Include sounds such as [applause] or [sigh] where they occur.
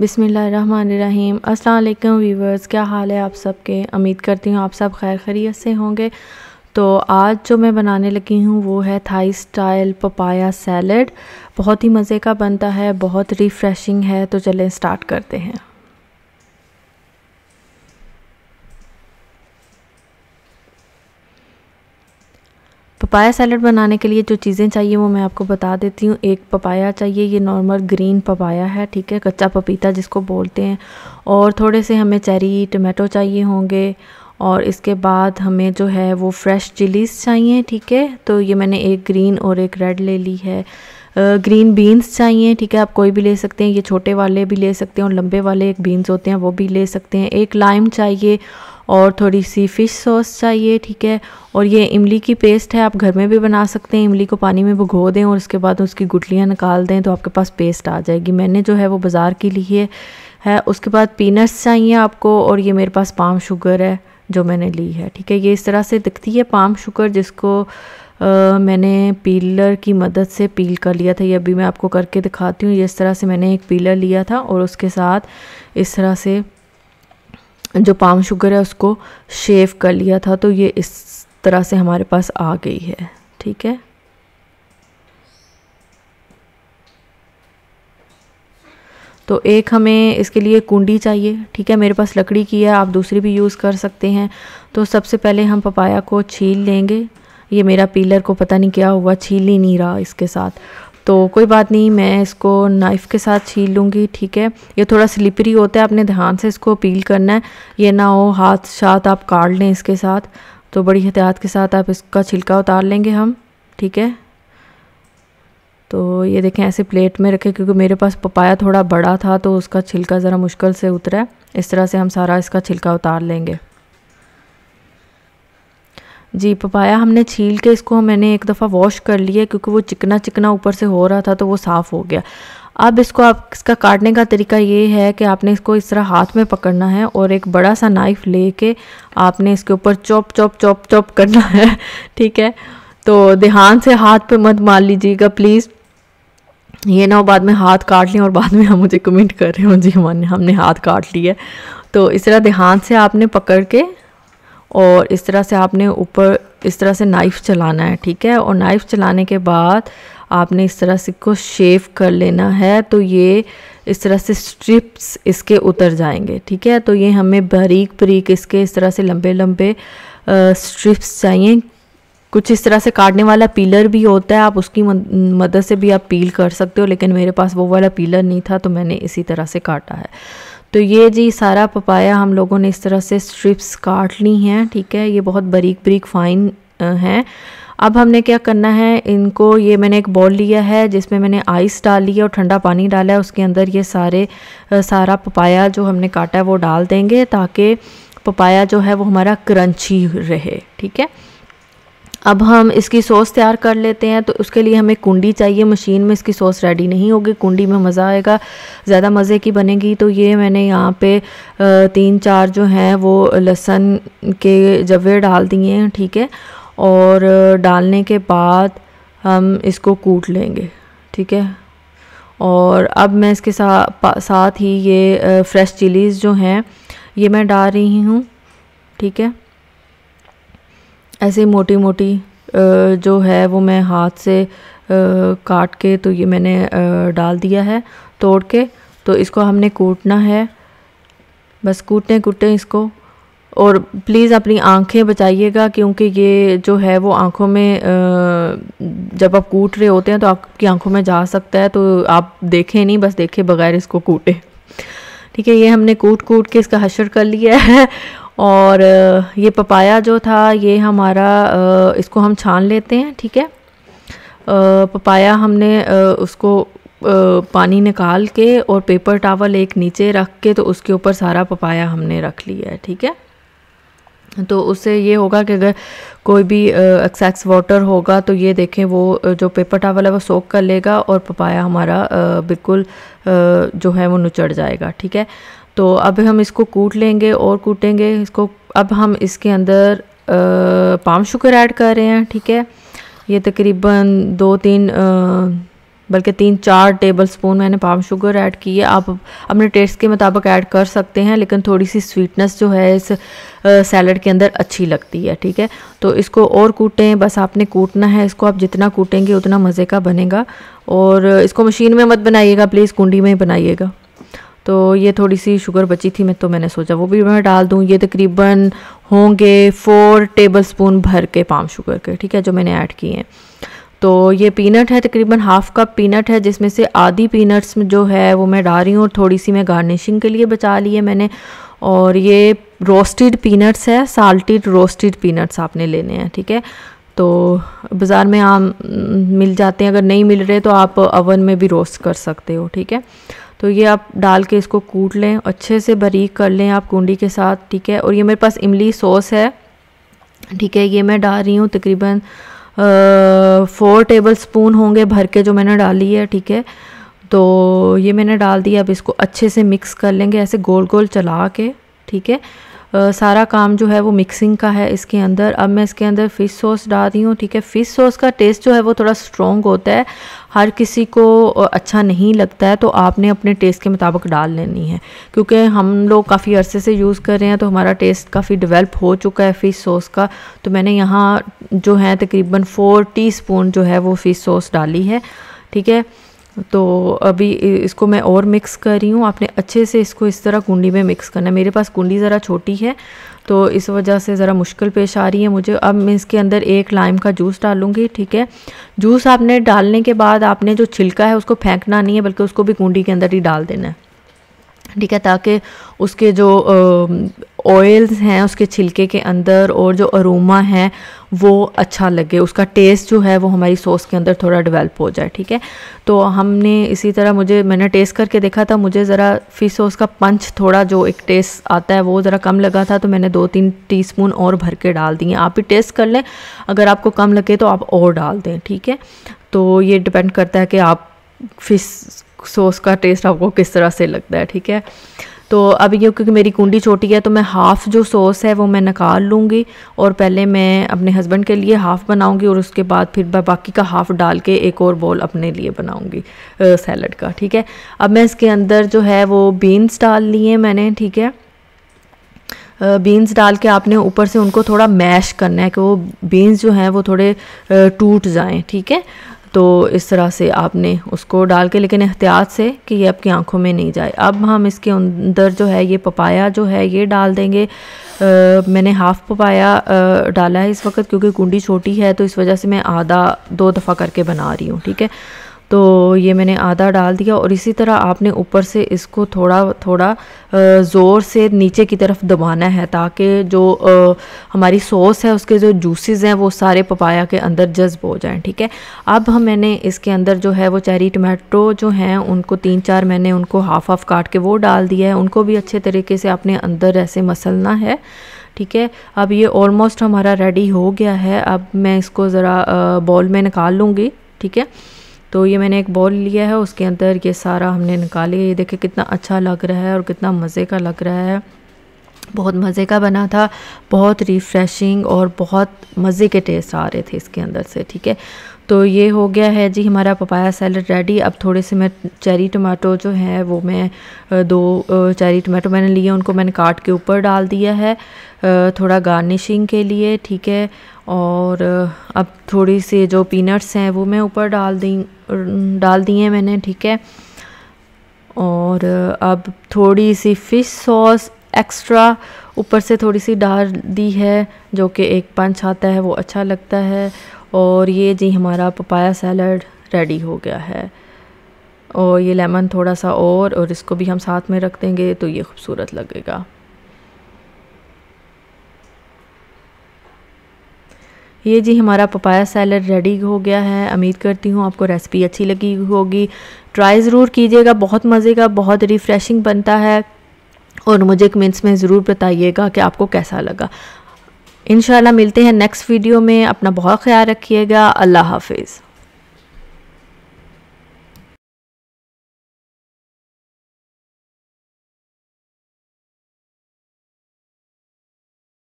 बिसमीम अल्लाम वीवर्स क्या हाल है आप सबके उम्मीद करती हूँ आप सब खैर खरीत से होंगे तो आज जो मैं बनाने लगी हूँ वो है थाई स्टाइल पपाया सैलड बहुत ही मज़े का बनता है बहुत रिफ़्रेशिंग है तो चलें स्टार्ट करते हैं पपाया सैलड बनाने के लिए जो चीज़ें चाहिए वो मैं आपको बता देती हूँ एक पपाया चाहिए ये नॉर्मल ग्रीन पपाया है ठीक है कच्चा पपीता जिसको बोलते हैं और थोड़े से हमें चेरी टमाटो चाहिए होंगे और इसके बाद हमें जो है वो फ्रेश चिलीज़ चाहिए ठीक है तो ये मैंने एक ग्रीन और एक रेड ले ली है ग्रीन बीन्स चाहिए ठीक है आप कोई भी ले सकते हैं ये छोटे वाले भी ले सकते हैं और लंबे वाले एक बीन्स होते हैं वो भी ले सकते हैं एक लाइम चाहिए और थोड़ी सी फ़िश सॉस चाहिए ठीक है और ये इमली की पेस्ट है आप घर में भी बना सकते हैं इमली को पानी में भिगो दें और उसके बाद उसकी गुटलियाँ निकाल दें तो आपके पास पेस्ट आ जाएगी मैंने जो है वो बाज़ार के लिए है उसके बाद पीनट्स चाहिए आपको और ये मेरे पास पाम शुगर है जो मैंने ली है ठीक है ये इस तरह से दिखती है पाम शुगर जिसको आ, मैंने पीलर की मदद से पील कर लिया था ये अभी मैं आपको करके दिखाती हूँ इस तरह से मैंने एक पीलर लिया था और उसके साथ इस तरह से जो पाम शुगर है उसको शेव कर लिया था तो ये इस तरह से हमारे पास आ गई है ठीक है तो एक हमें इसके लिए कुंडी चाहिए ठीक है मेरे पास लकड़ी की है आप दूसरी भी यूज़ कर सकते हैं तो सबसे पहले हम पपाया को छील लेंगे ये मेरा पीलर को पता नहीं क्या हुआ छील ही नहीं रहा इसके साथ तो कोई बात नहीं मैं इसको नाइफ़ के साथ छील लूँगी ठीक है ये थोड़ा स्लिपरी होता है आपने ध्यान से इसको पील करना है ये ना हो हाथ साथ आप काट लें इसके साथ तो बड़ी एहतियात के साथ आप इसका छिलका उतार लेंगे हम ठीक है तो ये देखें ऐसे प्लेट में रखें क्योंकि मेरे पास पपाया थोड़ा बड़ा था तो उसका छिलका ज़रा मुश्किल से उतरा इस तरह से हम सारा इसका छिलका उतार लेंगे जी पपाया हमने छील के इसको मैंने एक दफ़ा वॉश कर लिया क्योंकि वो चिकना चिकना ऊपर से हो रहा था तो वो साफ़ हो गया अब इसको आप इसका काटने का तरीका ये है कि आपने इसको इस तरह हाथ में पकड़ना है और एक बड़ा सा नाइफ़ ले के आपने इसके ऊपर चॉप चॉप चॉप चॉप करना है [laughs] ठीक है तो ध्यान से हाथ पे मत मार लीजिएगा प्लीज़ ये ना हो बाद में हाथ काट लें और बाद में हम मुझे कमेंट कर रहे हो जी हमने हमने हाथ काट लिया तो इस तरह ध्यान से आपने पकड़ के और इस तरह से आपने ऊपर इस तरह से नाइफ़ चलाना है ठीक है और नाइफ़ चलाने के बाद आपने इस तरह से को शेव कर लेना है तो ये इस तरह से स्ट्रिप्स इसके उतर जाएंगे ठीक है तो ये हमें बारीक बारीक इसके इस तरह से लंबे लंबे स्ट्रिप्स चाहिए कुछ इस तरह से काटने वाला पीलर भी होता है आप उसकी मदद से भी आप पील कर सकते हो लेकिन मेरे पास वो वाला पीलर नहीं था तो मैंने इसी तरह से काटा है तो ये जी सारा पपाया हम लोगों ने इस तरह से स्ट्रिप्स काट ली हैं ठीक है ये बहुत बरीक बरीक फाइन हैं अब हमने क्या करना है इनको ये मैंने एक बॉल लिया है जिसमें मैंने आइस डाल लिया और ठंडा पानी डाला है उसके अंदर ये सारे सारा पपाया जो हमने काटा है वो डाल देंगे ताकि पपाया जो है वो हमारा क्रंची रहे ठीक है अब हम इसकी सॉस तैयार कर लेते हैं तो उसके लिए हमें कुंडी चाहिए मशीन में इसकी सॉस रेडी नहीं होगी कुंडी में मज़ा आएगा ज़्यादा मज़े की बनेगी तो ये मैंने यहाँ पे तीन चार जो हैं वो लहसन के जवे डाल दिए हैं ठीक है और डालने के बाद हम इसको कूट लेंगे ठीक है और अब मैं इसके साथ साथ ही ये फ्रेश चिलीज़ जो हैं ये मैं डाल रही हूँ ठीक है ऐसे मोटी मोटी जो है वो मैं हाथ से काट के तो ये मैंने डाल दिया है तोड़ के तो इसको हमने कूटना है बस कूटने कूटें इसको और प्लीज़ अपनी आंखें बचाइएगा क्योंकि ये जो है वो आंखों में जब आप कूट रहे होते हैं तो आपकी आंखों में जा सकता है तो आप देखें नहीं बस देखें बगैर इसको कूटे ठीक है ये हमने कूट कूट के इसका हशर कर लिया है और ये पपाया जो था ये हमारा इसको हम छान लेते हैं ठीक है पपाया हमने उसको पानी निकाल के और पेपर टावल एक नीचे रख के तो उसके ऊपर सारा पपाया हमने रख लिया है ठीक है तो उससे ये होगा कि अगर कोई भी एक्सेक्स वाटर होगा तो ये देखें वो जो पेपर टावल है वो सोख कर लेगा और पपाया हमारा बिल्कुल जो है वो नुचड़ जाएगा ठीक है तो अब हम इसको कूट लेंगे और कूटेंगे इसको अब हम इसके अंदर पाम शुगर ऐड कर रहे हैं ठीक है ये तकरीबन दो तीन बल्कि तीन चार टेबल स्पून मैंने पाम शुगर ऐड की है आप अपने टेस्ट के मुताबिक ऐड कर सकते हैं लेकिन थोड़ी सी स्वीटनेस जो है इस सैलड के अंदर अच्छी लगती है ठीक है तो इसको और कूटें बस आपने कूटना है इसको आप जितना कूटेंगे उतना मज़े का बनेगा और इसको मशीन में मत बनाइएगा प्लीज़ कुंडी में ही बनाइएगा तो ये थोड़ी सी शुगर बची थी मैं तो मैंने सोचा वो भी मैं डाल दूँ ये तकरीबन होंगे फ़ोर टेबल स्पून भर के पाम शुगर के ठीक है जो मैंने ऐड किए हैं तो ये पीनट है तकरीबन हाफ़ कप पीनट है जिसमें से आधी पीनट्स में जो है वो मैं डाल रही हूँ और थोड़ी सी मैं गार्निशिंग के लिए बचा ली है मैंने और ये रोस्टेड पीनट्स है साल्टेड रोस्टेड पीनट्स आपने लेने हैं ठीक है तो बाज़ार में आम मिल जाते हैं अगर नहीं मिल रहे तो आप अवन में भी रोस्ट कर सकते हो ठीक है तो ये आप डाल के इसको कूट लें अच्छे से बारीक कर लें आप कुंडी के साथ ठीक है और ये मेरे पास इमली सॉस है ठीक है ये मैं डाल रही हूँ तकरीबन फोर टेबल स्पून होंगे भर के जो मैंने डाली है ठीक है तो ये मैंने डाल दिया अब इसको अच्छे से मिक्स कर लेंगे ऐसे गोल गोल चला के ठीक है आ, सारा काम जो है वो मिक्सिंग का है इसके अंदर अब मैं इसके अंदर फ़िश सॉस डाल रही हूँ ठीक है फ़िश सॉस का टेस्ट जो है वो थोड़ा स्ट्रॉन्ग होता है हर किसी को अच्छा नहीं लगता है तो आपने अपने टेस्ट के मुताबिक डाल लेनी है क्योंकि हम लोग काफ़ी अरसे से यूज़ कर रहे हैं तो हमारा टेस्ट काफ़ी डिवेल्प हो चुका है फ़िश सॉस का तो मैंने यहाँ जो है तकरीबन फ़ोर स्पून जो है वो फ़िश सॉस डाली है ठीक है तो अभी इसको मैं और मिक्स कर रही हूँ आपने अच्छे से इसको इस तरह कुंडी में मिक्स करना है मेरे पास कुंडी ज़रा छोटी है तो इस वजह से ज़रा मुश्किल पेश आ रही है मुझे अब मैं इसके अंदर एक लाइम का जूस डालूँगी ठीक है जूस आपने डालने के बाद आपने जो छिलका है उसको फेंकना नहीं है बल्कि उसको भी कुंडी के अंदर ही डाल देना है ठीक है ताकि उसके जो ऑयल्स हैं उसके छिलके के अंदर और जो अरोमा है वो अच्छा लगे उसका टेस्ट जो है वो हमारी सॉस के अंदर थोड़ा डेवलप हो जाए ठीक है तो हमने इसी तरह मुझे मैंने टेस्ट करके देखा था मुझे ज़रा फिश सॉस का पंच थोड़ा जो एक टेस्ट आता है वो ज़रा कम लगा था तो मैंने दो तीन टी और भर के डाल दिए आप भी टेस्ट कर लें अगर आपको कम लगे तो आप और डाल दें ठीक है तो ये डिपेंड करता है कि आप फिश सॉस का टेस्ट आपको किस तरह से लगता है ठीक है तो अब ये क्योंकि मेरी कुंडी छोटी है तो मैं हाफ़ जो सॉस है वो मैं निकाल लूँगी और पहले मैं अपने हस्बैंड के लिए हाफ़ बनाऊँगी और उसके बाद फिर बाकी का हाफ़ डाल के एक और बॉल अपने लिए बनाऊँगी सैलड का ठीक है अब मैं इसके अंदर जो है वो बीन्स डाल लिए मैंने ठीक है बीन्स डाल के आपने ऊपर से उनको थोड़ा मैश करना है कि वो बीन्स जो हैं वो थोड़े टूट जाएं ठीक है तो इस तरह से आपने उसको डाल के लेकिन एहतियात से कि ये आपकी आंखों में नहीं जाए अब हम इसके अंदर जो है ये पपाया जो है ये डाल देंगे आ, मैंने हाफ़ पपाया आ, डाला है इस वक्त क्योंकि कुंडी छोटी है तो इस वजह से मैं आधा दो दफ़ा करके बना रही हूँ ठीक है तो ये मैंने आधा डाल दिया और इसी तरह आपने ऊपर से इसको थोड़ा थोड़ा ज़ोर से नीचे की तरफ दबाना है ताकि जो हमारी सॉस है उसके जो जूसेस हैं वो सारे पपाया के अंदर जज्ब हो जाएं ठीक है अब हम मैंने इसके अंदर जो है वो चेरी टमाटो जो हैं उनको तीन चार मैंने उनको हाफ हाफ काट के वो डाल दिया है उनको भी अच्छे तरीके से अपने अंदर ऐसे मसलना है ठीक है अब ये ऑलमोस्ट हमारा रेडी हो गया है अब मैं इसको ज़रा बॉल में निकाल लूँगी ठीक है तो ये मैंने एक बॉल लिया है उसके अंदर ये सारा हमने निकाले ये देखे कितना अच्छा लग रहा है और कितना मज़े का लग रहा है बहुत मज़े का बना था बहुत रिफ़्रेशिंग और बहुत मज़े के टेस्ट आ रहे थे इसके अंदर से ठीक है तो ये हो गया है जी हमारा पपाया सैलड रेडी अब थोड़े से मैं चेरी टमाटो जो है वो मैं दो चेरी टमाटो मैंने लिए उनको मैंने काट के ऊपर डाल दिया है थोड़ा गार्निशिंग के लिए ठीक है और अब थोड़ी सी जो पीनट्स हैं वो मैं ऊपर डाल दी डाल दिए मैंने ठीक है और अब थोड़ी सी फ़िश सॉस एक्स्ट्रा ऊपर से थोड़ी सी डाल दी है जो कि एक पंच आता है वो अच्छा लगता है और ये जी हमारा पपाया सैलड रेडी हो गया है और ये लेमन थोड़ा सा और और इसको भी हम साथ में रख देंगे तो ये खूबसूरत लगेगा ये जी हमारा पपाया सैलड रेडी हो गया है उम्मीद करती हूँ आपको रेसिपी अच्छी लगी होगी ट्राई ज़रूर कीजिएगा बहुत मज़े का बहुत रिफ़्रेशिंग बनता है और मुझे कमेंट्स में ज़रूर बताइएगा कि आपको कैसा लगा इन मिलते हैं नेक्स्ट वीडियो में अपना बहुत ख्याल रखिएगा अल्लाह हाफिज़